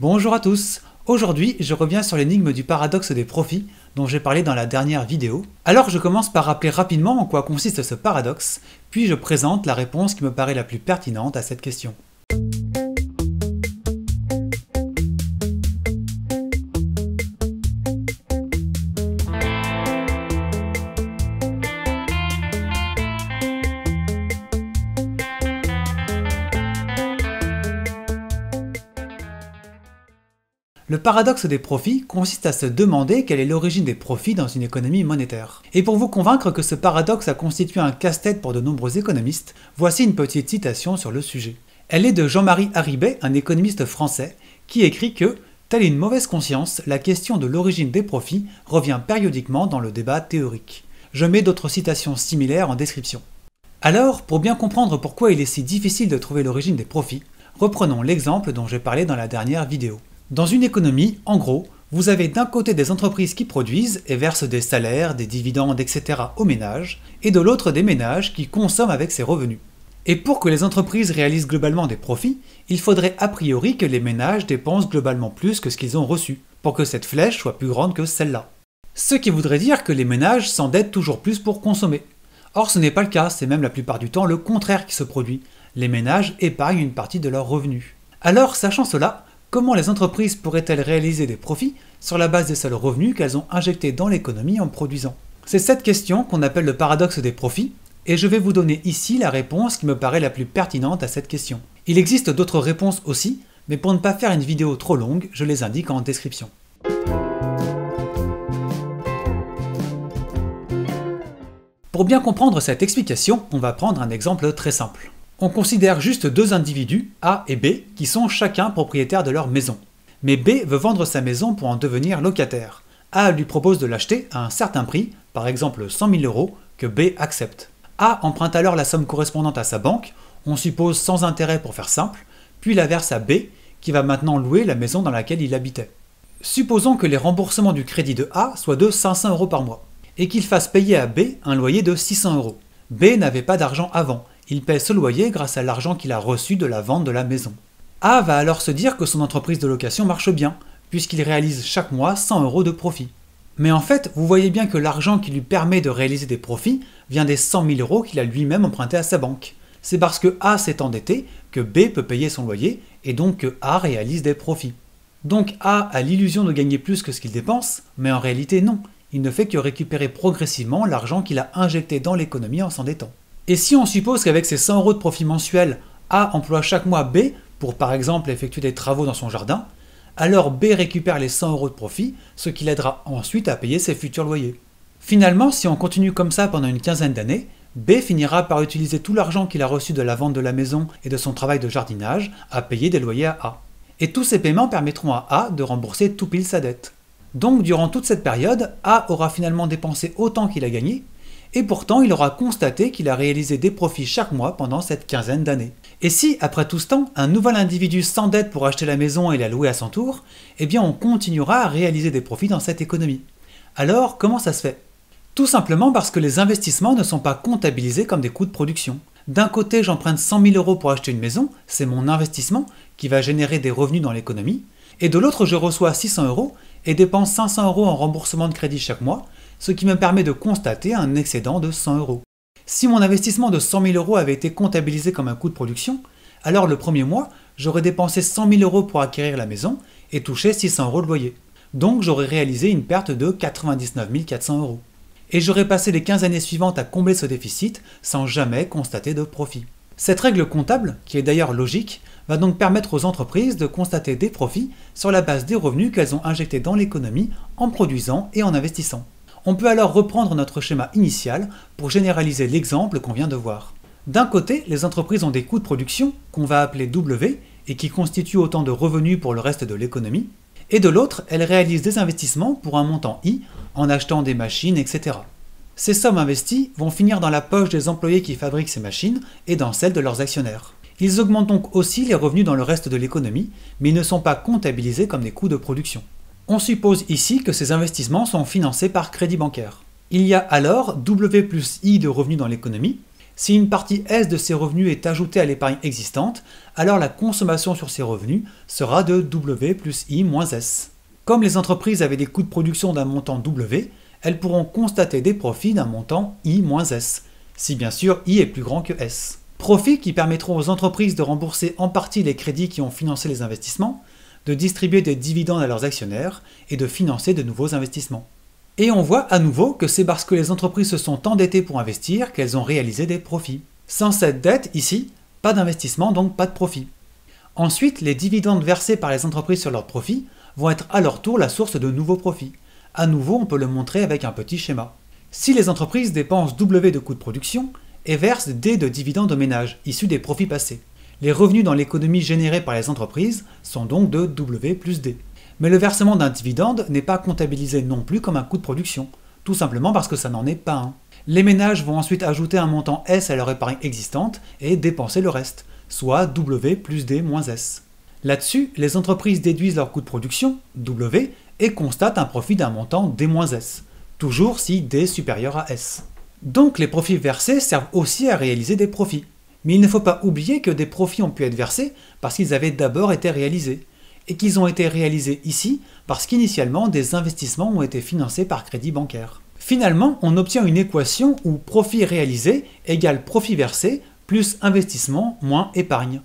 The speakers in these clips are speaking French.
Bonjour à tous Aujourd'hui, je reviens sur l'énigme du paradoxe des profits, dont j'ai parlé dans la dernière vidéo. Alors je commence par rappeler rapidement en quoi consiste ce paradoxe, puis je présente la réponse qui me paraît la plus pertinente à cette question. Le paradoxe des profits consiste à se demander quelle est l'origine des profits dans une économie monétaire. Et pour vous convaincre que ce paradoxe a constitué un casse-tête pour de nombreux économistes, voici une petite citation sur le sujet. Elle est de Jean-Marie Haribet, un économiste français, qui écrit que Telle une mauvaise conscience, la question de l'origine des profits revient périodiquement dans le débat théorique. Je mets d'autres citations similaires en description. Alors, pour bien comprendre pourquoi il est si difficile de trouver l'origine des profits, reprenons l'exemple dont j'ai parlé dans la dernière vidéo. Dans une économie, en gros, vous avez d'un côté des entreprises qui produisent et versent des salaires, des dividendes, etc. aux ménages, et de l'autre des ménages qui consomment avec ces revenus. Et pour que les entreprises réalisent globalement des profits, il faudrait a priori que les ménages dépensent globalement plus que ce qu'ils ont reçu, pour que cette flèche soit plus grande que celle-là. Ce qui voudrait dire que les ménages s'endettent toujours plus pour consommer. Or ce n'est pas le cas, c'est même la plupart du temps le contraire qui se produit. Les ménages épargnent une partie de leurs revenus. Alors, sachant cela, comment les entreprises pourraient-elles réaliser des profits sur la base des seuls revenus qu'elles ont injectés dans l'économie en produisant C'est cette question qu'on appelle le paradoxe des profits, et je vais vous donner ici la réponse qui me paraît la plus pertinente à cette question. Il existe d'autres réponses aussi, mais pour ne pas faire une vidéo trop longue, je les indique en description. Pour bien comprendre cette explication, on va prendre un exemple très simple. On considère juste deux individus, A et B, qui sont chacun propriétaires de leur maison. Mais B veut vendre sa maison pour en devenir locataire. A lui propose de l'acheter à un certain prix, par exemple 100 000 euros, que B accepte. A emprunte alors la somme correspondante à sa banque, on suppose sans intérêt pour faire simple, puis la verse à B, qui va maintenant louer la maison dans laquelle il habitait. Supposons que les remboursements du crédit de A soient de 500 euros par mois, et qu'il fasse payer à B un loyer de 600 euros. B n'avait pas d'argent avant, il paie ce loyer grâce à l'argent qu'il a reçu de la vente de la maison. A va alors se dire que son entreprise de location marche bien, puisqu'il réalise chaque mois 100 euros de profit. Mais en fait, vous voyez bien que l'argent qui lui permet de réaliser des profits vient des 100 000 euros qu'il a lui-même emprunté à sa banque. C'est parce que A s'est endetté que B peut payer son loyer et donc que A réalise des profits. Donc A a l'illusion de gagner plus que ce qu'il dépense, mais en réalité non, il ne fait que récupérer progressivement l'argent qu'il a injecté dans l'économie en s'endettant. Et si on suppose qu'avec ses 100 euros de profit mensuel, A emploie chaque mois B pour par exemple effectuer des travaux dans son jardin, alors B récupère les 100 euros de profit, ce qui l'aidera ensuite à payer ses futurs loyers. Finalement, si on continue comme ça pendant une quinzaine d'années, B finira par utiliser tout l'argent qu'il a reçu de la vente de la maison et de son travail de jardinage à payer des loyers à A. Et tous ces paiements permettront à A de rembourser tout pile sa dette. Donc durant toute cette période, A aura finalement dépensé autant qu'il a gagné, et pourtant il aura constaté qu'il a réalisé des profits chaque mois pendant cette quinzaine d'années. Et si, après tout ce temps, un nouvel individu s'endette pour acheter la maison et la louer à son tour, eh bien on continuera à réaliser des profits dans cette économie. Alors comment ça se fait Tout simplement parce que les investissements ne sont pas comptabilisés comme des coûts de production. D'un côté, j'emprunte 100 000 euros pour acheter une maison, c'est mon investissement qui va générer des revenus dans l'économie, et de l'autre, je reçois 600 euros et dépense 500 euros en remboursement de crédit chaque mois, ce qui me permet de constater un excédent de 100 euros. Si mon investissement de 100 000 euros avait été comptabilisé comme un coût de production, alors le premier mois, j'aurais dépensé 100 000 euros pour acquérir la maison et touché 600 euros de loyer. Donc j'aurais réalisé une perte de 99 400 euros. Et j'aurais passé les 15 années suivantes à combler ce déficit sans jamais constater de profit. Cette règle comptable, qui est d'ailleurs logique, va donc permettre aux entreprises de constater des profits sur la base des revenus qu'elles ont injectés dans l'économie en produisant et en investissant. On peut alors reprendre notre schéma initial pour généraliser l'exemple qu'on vient de voir. D'un côté, les entreprises ont des coûts de production, qu'on va appeler W, et qui constituent autant de revenus pour le reste de l'économie, et de l'autre, elles réalisent des investissements pour un montant I, en achetant des machines, etc. Ces sommes investies vont finir dans la poche des employés qui fabriquent ces machines et dans celle de leurs actionnaires. Ils augmentent donc aussi les revenus dans le reste de l'économie, mais ils ne sont pas comptabilisés comme des coûts de production. On suppose ici que ces investissements sont financés par crédit bancaire. Il y a alors W plus I de revenus dans l'économie. Si une partie S de ces revenus est ajoutée à l'épargne existante, alors la consommation sur ces revenus sera de W plus I moins S. Comme les entreprises avaient des coûts de production d'un montant W, elles pourront constater des profits d'un montant I moins S, si bien sûr I est plus grand que S. Profits qui permettront aux entreprises de rembourser en partie les crédits qui ont financé les investissements, de distribuer des dividendes à leurs actionnaires et de financer de nouveaux investissements. Et on voit à nouveau que c'est parce que les entreprises se sont endettées pour investir qu'elles ont réalisé des profits. Sans cette dette, ici, pas d'investissement, donc pas de profit. Ensuite, les dividendes versés par les entreprises sur leurs profits vont être à leur tour la source de nouveaux profits. À nouveau, on peut le montrer avec un petit schéma. Si les entreprises dépensent W de coûts de production et versent D de dividendes aux ménage issus des profits passés, les revenus dans l'économie générés par les entreprises sont donc de W plus D. Mais le versement d'un dividende n'est pas comptabilisé non plus comme un coût de production, tout simplement parce que ça n'en est pas un. Les ménages vont ensuite ajouter un montant S à leur épargne existante et dépenser le reste, soit W plus D moins S. Là-dessus, les entreprises déduisent leur coût de production, W, et constatent un profit d'un montant D moins S, toujours si D supérieur à S. Donc les profits versés servent aussi à réaliser des profits, mais il ne faut pas oublier que des profits ont pu être versés parce qu'ils avaient d'abord été réalisés, et qu'ils ont été réalisés ici parce qu'initialement des investissements ont été financés par crédit bancaire. Finalement, on obtient une équation où profit réalisé égale profit versé plus investissement moins épargne.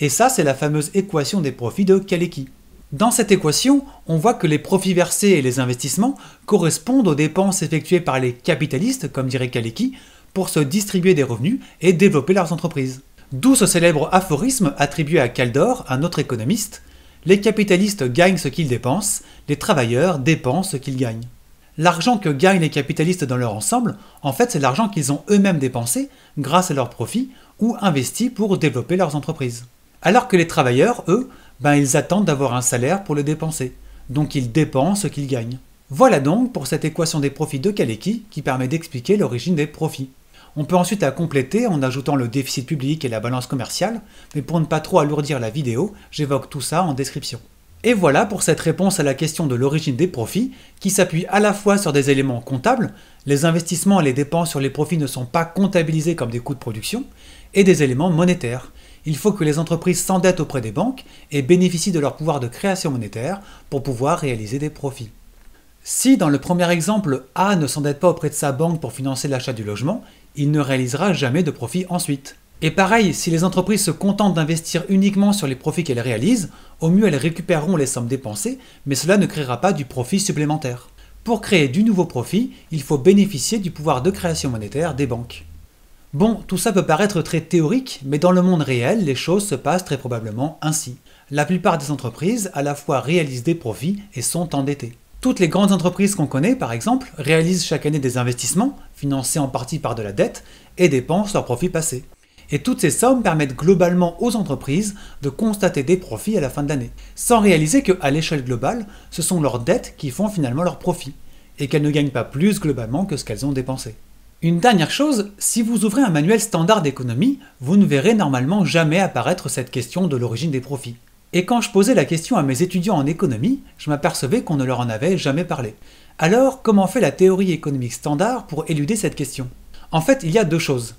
Et ça, c'est la fameuse équation des profits de Kalecki. Dans cette équation, on voit que les profits versés et les investissements correspondent aux dépenses effectuées par les capitalistes, comme dirait Kalecki, pour se distribuer des revenus et développer leurs entreprises. D'où ce célèbre aphorisme attribué à Caldor, un autre économiste Les capitalistes gagnent ce qu'ils dépensent, les travailleurs dépensent ce qu'ils gagnent. L'argent que gagnent les capitalistes dans leur ensemble, en fait, c'est l'argent qu'ils ont eux-mêmes dépensé grâce à leurs profits ou investi pour développer leurs entreprises. Alors que les travailleurs, eux, ben, ils attendent d'avoir un salaire pour le dépenser. Donc ils dépensent ce qu'ils gagnent. Voilà donc pour cette équation des profits de Kalecki qui permet d'expliquer l'origine des profits. On peut ensuite la compléter en ajoutant le déficit public et la balance commerciale, mais pour ne pas trop alourdir la vidéo, j'évoque tout ça en description. Et voilà pour cette réponse à la question de l'origine des profits, qui s'appuie à la fois sur des éléments comptables, les investissements et les dépenses sur les profits ne sont pas comptabilisés comme des coûts de production, et des éléments monétaires. Il faut que les entreprises s'endettent auprès des banques et bénéficient de leur pouvoir de création monétaire pour pouvoir réaliser des profits. Si dans le premier exemple A ne s'endette pas auprès de sa banque pour financer l'achat du logement, il ne réalisera jamais de profit ensuite. Et pareil, si les entreprises se contentent d'investir uniquement sur les profits qu'elles réalisent, au mieux elles récupéreront les sommes dépensées, mais cela ne créera pas du profit supplémentaire. Pour créer du nouveau profit, il faut bénéficier du pouvoir de création monétaire des banques. Bon, tout ça peut paraître très théorique, mais dans le monde réel, les choses se passent très probablement ainsi. La plupart des entreprises à la fois réalisent des profits et sont endettées. Toutes les grandes entreprises qu'on connaît, par exemple, réalisent chaque année des investissements, financés en partie par de la dette, et dépensent leurs profits passés. Et toutes ces sommes permettent globalement aux entreprises de constater des profits à la fin de l'année, sans réaliser qu'à l'échelle globale, ce sont leurs dettes qui font finalement leurs profits, et qu'elles ne gagnent pas plus globalement que ce qu'elles ont dépensé. Une dernière chose, si vous ouvrez un manuel standard d'économie, vous ne verrez normalement jamais apparaître cette question de l'origine des profits. Et quand je posais la question à mes étudiants en économie, je m'apercevais qu'on ne leur en avait jamais parlé. Alors, comment fait la théorie économique standard pour éluder cette question En fait, il y a deux choses.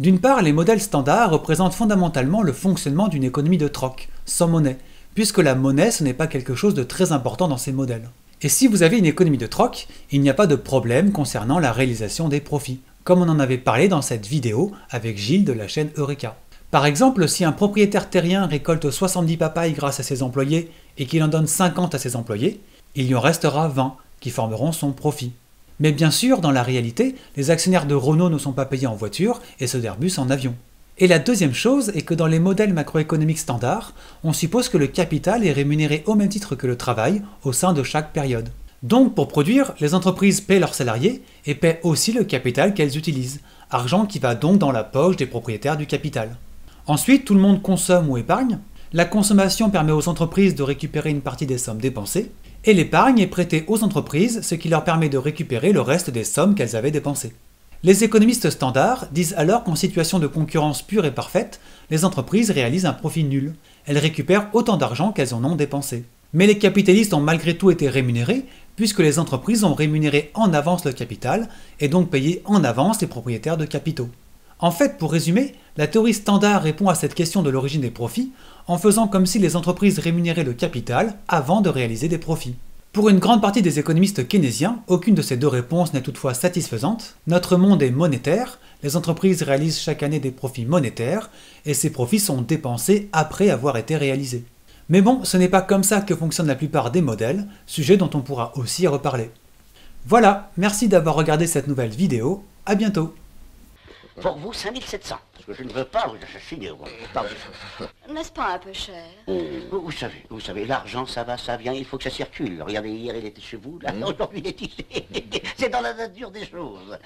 D'une part, les modèles standards représentent fondamentalement le fonctionnement d'une économie de troc, sans monnaie, puisque la monnaie, ce n'est pas quelque chose de très important dans ces modèles. Et si vous avez une économie de troc, il n'y a pas de problème concernant la réalisation des profits, comme on en avait parlé dans cette vidéo avec Gilles de la chaîne Eureka. Par exemple, si un propriétaire terrien récolte 70 papayes grâce à ses employés et qu'il en donne 50 à ses employés, il y en restera 20 qui formeront son profit. Mais bien sûr, dans la réalité, les actionnaires de Renault ne sont pas payés en voiture et ceux d'Airbus en avion. Et la deuxième chose est que dans les modèles macroéconomiques standards, on suppose que le capital est rémunéré au même titre que le travail au sein de chaque période. Donc pour produire, les entreprises paient leurs salariés et paient aussi le capital qu'elles utilisent, argent qui va donc dans la poche des propriétaires du capital. Ensuite, tout le monde consomme ou épargne. La consommation permet aux entreprises de récupérer une partie des sommes dépensées, et l'épargne est prêtée aux entreprises, ce qui leur permet de récupérer le reste des sommes qu'elles avaient dépensées. Les économistes standards disent alors qu'en situation de concurrence pure et parfaite, les entreprises réalisent un profit nul. Elles récupèrent autant d'argent qu'elles en ont dépensé. Mais les capitalistes ont malgré tout été rémunérés, puisque les entreprises ont rémunéré en avance le capital et donc payé en avance les propriétaires de capitaux. En fait, pour résumer, la théorie standard répond à cette question de l'origine des profits en faisant comme si les entreprises rémunéraient le capital avant de réaliser des profits. Pour une grande partie des économistes keynésiens, aucune de ces deux réponses n'est toutefois satisfaisante. Notre monde est monétaire, les entreprises réalisent chaque année des profits monétaires, et ces profits sont dépensés après avoir été réalisés. Mais bon, ce n'est pas comme ça que fonctionnent la plupart des modèles, sujet dont on pourra aussi reparler. Voilà, merci d'avoir regardé cette nouvelle vidéo, à bientôt pour vous, 5700. Parce que je ne veux pas vous assassiner. N'est-ce pas un peu cher hmm. vous, savez, vous savez, l'argent, ça va, ça vient, il faut que ça circule. Regardez, hier, il était chez vous, là, hmm. aujourd'hui, il est ici. C'est dans la nature des choses.